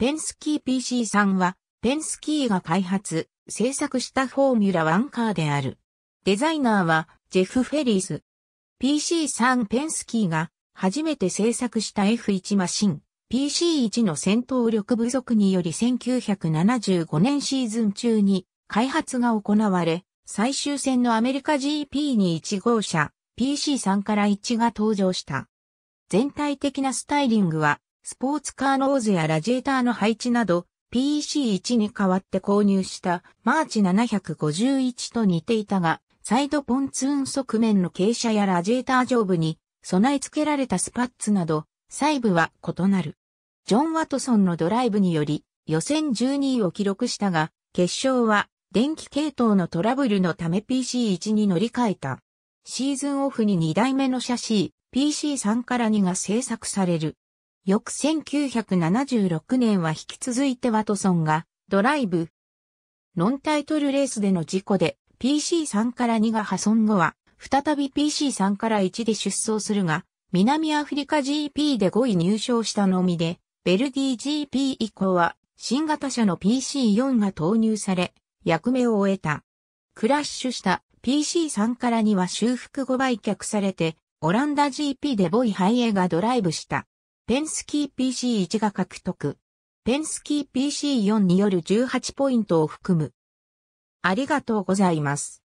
ペンスキー PC3 は、ペンスキーが開発、制作したフォーミュラワンカーである。デザイナーは、ジェフ・フェリーズ。PC3 ペンスキーが、初めて制作した F1 マシン、PC1 の戦闘力不足により1975年シーズン中に、開発が行われ、最終戦のアメリカ GP に1号車、PC3 から1が登場した。全体的なスタイリングは、スポーツカーノーズやラジエーターの配置など、PEC1 に代わって購入したマーチ751と似ていたが、サイドポンツーン側面の傾斜やラジエーター上部に備え付けられたスパッツなど、細部は異なる。ジョン・ワトソンのドライブにより予選12位を記録したが、決勝は電気系統のトラブルのため PC1 に乗り換えた。シーズンオフに2代目のシャシー、PC3 から2が製作される。翌1976年は引き続いてワトソンがドライブ。ノンタイトルレースでの事故で PC3 から2が破損後は再び PC3 から1で出走するが南アフリカ GP で5位入賞したのみでベルディ GP 以降は新型車の PC4 が投入され役目を終えた。クラッシュした PC3 から2は修復後売却されてオランダ GP でボイハイエがドライブした。ペンスキー PC1 が獲得。ペンスキー PC4 による18ポイントを含む。ありがとうございます。